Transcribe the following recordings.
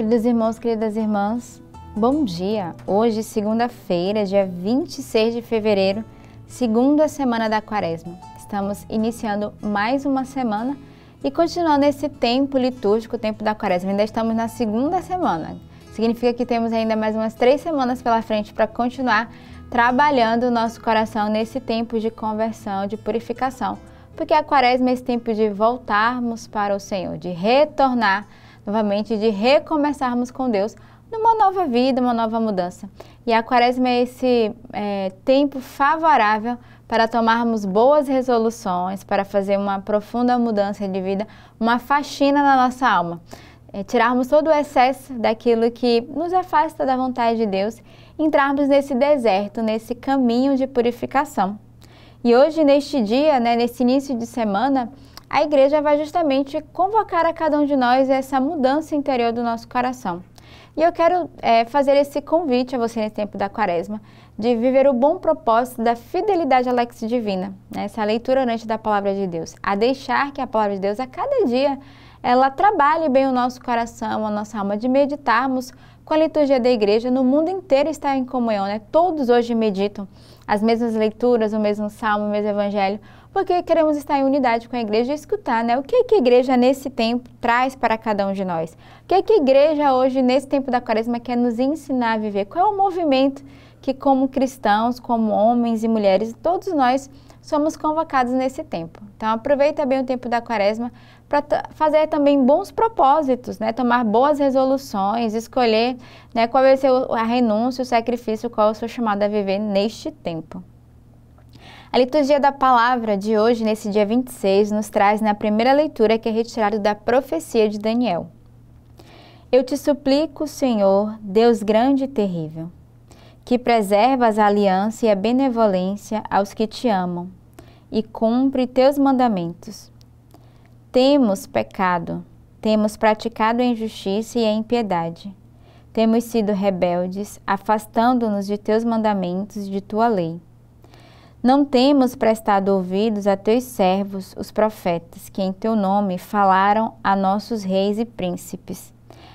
Queridos irmãos, queridas irmãs, bom dia! Hoje, segunda-feira, dia 26 de fevereiro, segunda semana da quaresma. Estamos iniciando mais uma semana e continuando esse tempo litúrgico, o tempo da quaresma. Ainda estamos na segunda semana. Significa que temos ainda mais umas três semanas pela frente para continuar trabalhando o nosso coração nesse tempo de conversão, de purificação. Porque a quaresma é esse tempo de voltarmos para o Senhor, de retornar novamente de recomeçarmos com Deus numa nova vida, uma nova mudança. E a quaresma é esse é, tempo favorável para tomarmos boas resoluções, para fazer uma profunda mudança de vida, uma faxina na nossa alma. É, tirarmos todo o excesso daquilo que nos afasta da vontade de Deus, entrarmos nesse deserto, nesse caminho de purificação. E hoje, neste dia, né, nesse início de semana, a igreja vai justamente convocar a cada um de nós essa mudança interior do nosso coração. E eu quero é, fazer esse convite a você nesse tempo da quaresma, de viver o bom propósito da fidelidade à Lex Divina, né? essa leitura orante da Palavra de Deus, a deixar que a Palavra de Deus a cada dia ela trabalhe bem o nosso coração, a nossa alma, de meditarmos com a liturgia da igreja, no mundo inteiro está em comunhão, né? Todos hoje meditam as mesmas leituras, o mesmo salmo, o mesmo evangelho, porque queremos estar em unidade com a igreja e escutar, né? O que, que a igreja nesse tempo traz para cada um de nós? O que, que a igreja hoje, nesse tempo da quaresma, quer nos ensinar a viver? Qual é o movimento que, como cristãos, como homens e mulheres, todos nós somos convocados nesse tempo. Então aproveita bem o tempo da quaresma para fazer também bons propósitos, né? tomar boas resoluções, escolher né, qual vai ser a renúncia, o sacrifício, qual eu sou chamado a viver neste tempo. A liturgia da palavra de hoje, nesse dia 26, nos traz na primeira leitura que é retirado da profecia de Daniel. Eu te suplico, Senhor, Deus grande e terrível, que preservas a aliança e a benevolência aos que te amam e cumpre teus mandamentos. Temos pecado, temos praticado a injustiça e a impiedade. Temos sido rebeldes, afastando-nos de teus mandamentos e de tua lei. Não temos prestado ouvidos a teus servos, os profetas, que em teu nome falaram a nossos reis e príncipes,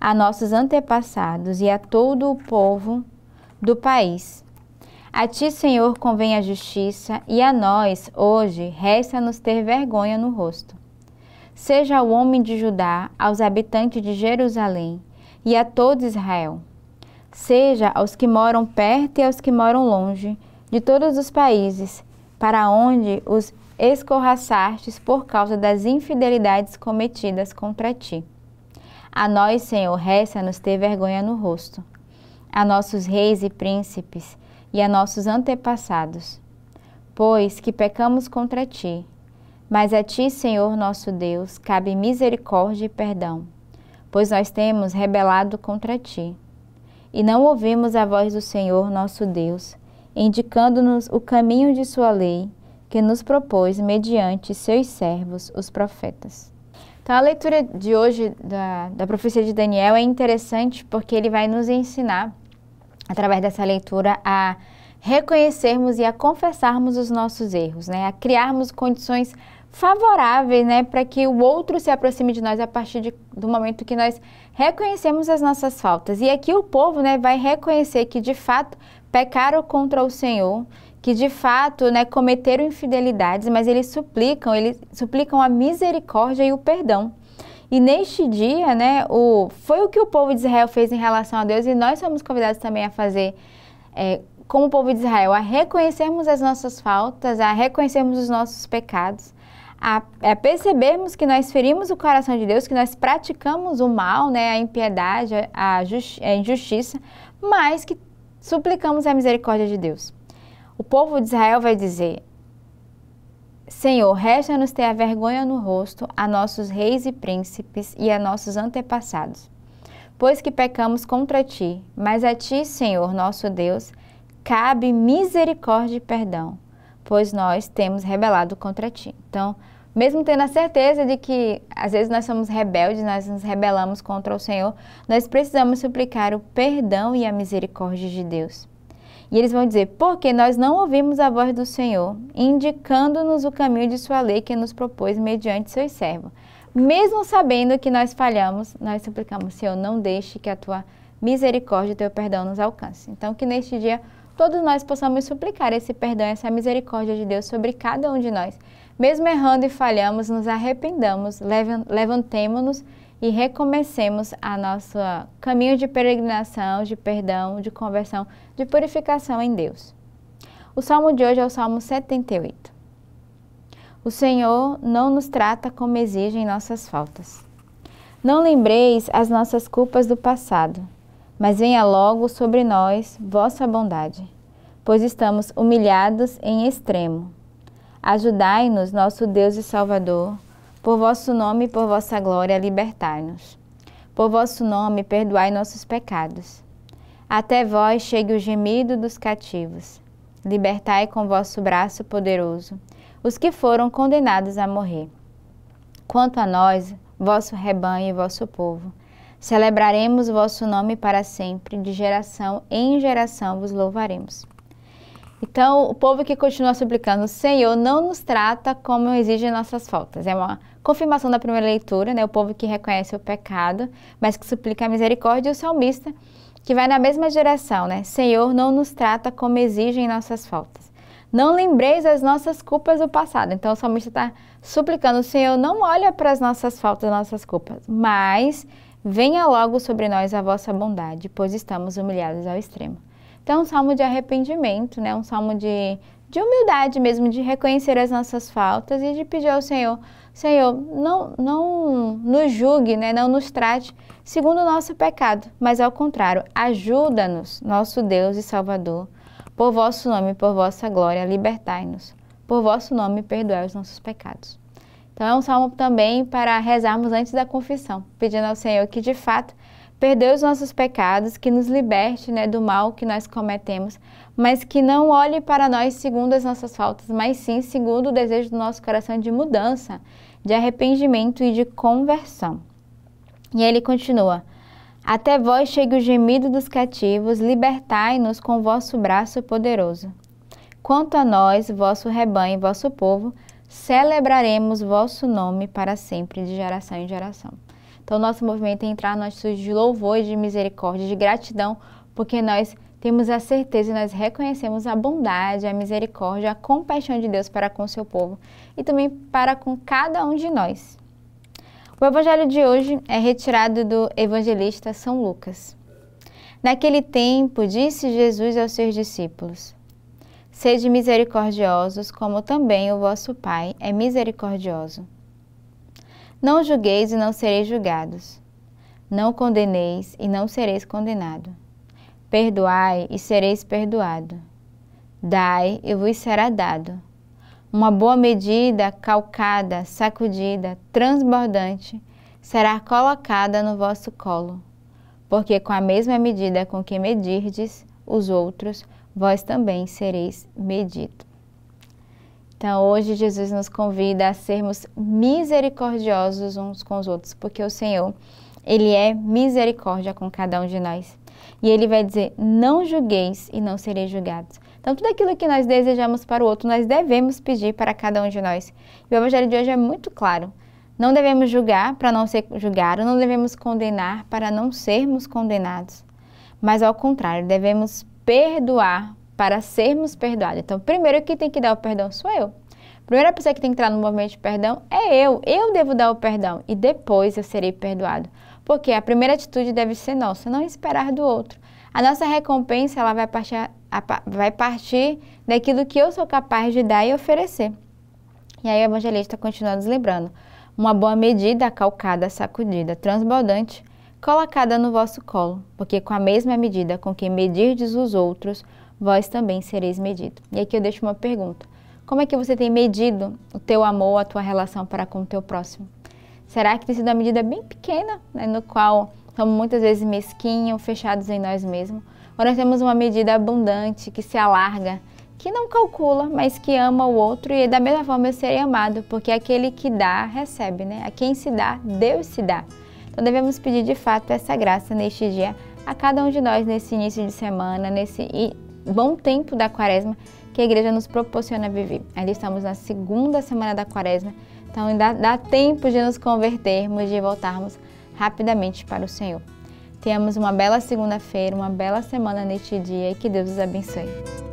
a nossos antepassados e a todo o povo do país. A ti, Senhor, convém a justiça, e a nós, hoje, resta-nos ter vergonha no rosto. Seja ao homem de Judá, aos habitantes de Jerusalém e a todo Israel. Seja aos que moram perto e aos que moram longe, de todos os países, para onde os escorraçastes por causa das infidelidades cometidas contra ti. A nós, Senhor, resta-nos ter vergonha no rosto, a nossos reis e príncipes e a nossos antepassados, pois que pecamos contra ti. Mas a ti, Senhor nosso Deus, cabe misericórdia e perdão, pois nós temos rebelado contra ti. E não ouvimos a voz do Senhor nosso Deus, indicando-nos o caminho de sua lei, que nos propôs mediante seus servos, os profetas. Então, a leitura de hoje da, da profecia de Daniel é interessante porque ele vai nos ensinar, através dessa leitura, a reconhecermos e a confessarmos os nossos erros, né? a criarmos condições favoráveis né? para que o outro se aproxime de nós a partir de, do momento que nós reconhecemos as nossas faltas. E aqui o povo né, vai reconhecer que, de fato, pecaram contra o Senhor, que de fato né, cometeram infidelidades, mas eles suplicam, eles suplicam a misericórdia e o perdão. E neste dia, né, o, foi o que o povo de Israel fez em relação a Deus e nós somos convidados também a fazer é, como o povo de Israel, a reconhecermos as nossas faltas, a reconhecermos os nossos pecados, a, a, percebermos que nós ferimos o coração de Deus, que nós praticamos o mal, né, a impiedade, a, justi a injustiça, mas que suplicamos a misericórdia de Deus. O povo de Israel vai dizer: Senhor, resta-nos ter a vergonha no rosto a nossos reis e príncipes e a nossos antepassados, pois que pecamos contra ti, mas a ti, Senhor, nosso Deus, cabe misericórdia e perdão, pois nós temos rebelado contra ti. Então, mesmo tendo a certeza de que às vezes nós somos rebeldes, nós nos rebelamos contra o Senhor, nós precisamos suplicar o perdão e a misericórdia de Deus. E eles vão dizer: Porque nós não ouvimos a voz do Senhor, indicando-nos o caminho de Sua lei que nos propôs mediante seus servos. Mesmo sabendo que nós falhamos, nós suplicamos: Senhor, não deixe que a Tua misericórdia e Teu perdão nos alcance. Então, que neste dia todos nós possamos suplicar esse perdão, essa misericórdia de Deus sobre cada um de nós, mesmo errando e falhamos, nos arrependamos, levantemo nos e recomecemos a nosso ah, caminho de peregrinação, de perdão, de conversão, de purificação em Deus. O salmo de hoje é o Salmo 78. O Senhor não nos trata como exigem nossas faltas. Não lembreis as nossas culpas do passado, mas venha logo sobre nós vossa bondade, pois estamos humilhados em extremo. Ajudai-nos, nosso Deus e Salvador, por vosso nome e por vossa glória, libertai-nos. Por vosso nome, perdoai nossos pecados. Até vós chegue o gemido dos cativos. Libertai com vosso braço poderoso os que foram condenados a morrer. Quanto a nós, vosso rebanho e vosso povo, celebraremos vosso nome para sempre, de geração em geração vos louvaremos. Então, o povo que continua suplicando Senhor não nos trata como exigem nossas faltas. É uma confirmação da primeira leitura, né? O povo que reconhece o pecado, mas que suplica a misericórdia, e o salmista que vai na mesma direção, né? Senhor, não nos trata como exigem nossas faltas. Não lembreis as nossas culpas do passado. Então, o salmista está suplicando, Senhor, não olha para as nossas faltas, nossas culpas, mas venha logo sobre nós a vossa bondade, pois estamos humilhados ao extremo. Então, é um salmo de arrependimento, né? Um salmo de, de humildade mesmo, de reconhecer as nossas faltas e de pedir ao Senhor, Senhor, não, não nos julgue, né? Não nos trate segundo o nosso pecado, mas ao contrário, ajuda-nos, nosso Deus e Salvador, por vosso nome, por vossa glória, libertai-nos. Por vosso nome, perdoai os nossos pecados. Então é um salmo também para rezarmos antes da confissão, pedindo ao Senhor que de fato perdoe os nossos pecados, que nos liberte né, do mal que nós cometemos, mas que não olhe para nós segundo as nossas faltas, mas sim segundo o desejo do nosso coração de mudança, de arrependimento e de conversão. E ele continua: Até vós chegue o gemido dos cativos, libertai-nos com vosso braço poderoso. Quanto a nós, vosso rebanho, vosso povo, celebraremos vosso nome para sempre, de geração em geração. Então, nosso movimento é entrar no atitude de louvor, de misericórdia, de gratidão, porque nós temos a certeza e nós reconhecemos a bondade, a misericórdia, a compaixão de Deus para com seu povo e também para com cada um de nós. O evangelho de hoje é retirado do evangelista São Lucas. Naquele tempo, disse Jesus aos seus discípulos: Sede misericordiosos, como também o vosso Pai é misericordioso. Não julgueis e não sereis julgados. Não condeneis e não sereis condenado. Perdoai e sereis perdoado. Dai e vos será dado. Uma boa medida, calcada, sacudida, transbordante, será colocada no vosso colo. Porque com a mesma medida com que medirdes os outros, vós também sereis medido. Então, hoje, Jesus nos convida a sermos misericordiosos uns com os outros, porque o Senhor, Ele é misericórdia com cada um de nós. E Ele vai dizer: Não julgueis e não sereis julgados. Então, tudo aquilo que nós desejamos para o outro, nós devemos pedir para cada um de nós. E o Evangelho de hoje é muito claro. Não devemos julgar para não ser julgados, não devemos condenar para não sermos condenados. Mas, ao contrário, devemos perdoar para sermos perdoados. Então, primeiro que tem que dar o perdão sou eu. Primeira pessoa que tem que entrar no movimento de perdão é eu. Eu devo dar o perdão e depois eu serei perdoado. Porque a primeira atitude deve ser nossa, não esperar do outro. A nossa recompensa ela vai partir, vai partir daquilo que eu sou capaz de dar e oferecer. E aí o evangelista continua nos lembrando: uma boa medida, calcada, sacudida, transbordante, colocada no vosso colo, porque com a mesma medida com que medirdes os outros, vós também sereis medido. E aqui eu deixo uma pergunta. Como é que você tem medido o teu amor, a tua relação para com o teu próximo? Será que tem sido uma medida bem pequena, né, no qual somos muitas vezes mesquinhos, fechados em nós mesmos? Ou nós temos uma medida abundante, que se alarga, que não calcula, mas que ama o outro e da mesma forma eu serei amado, porque é aquele que dá, recebe, né? A quem se dá, Deus se dá. Então devemos pedir de fato essa graça neste dia a cada um de nós nesse início de semana, nesse bom tempo da quaresma que a igreja nos proporciona viver. Ali estamos na segunda semana da quaresma, então ainda dá tempo de nos convertermos, de voltarmos rapidamente para o Senhor. Tenhamos uma bela segunda-feira, uma bela semana neste dia e que Deus os abençoe.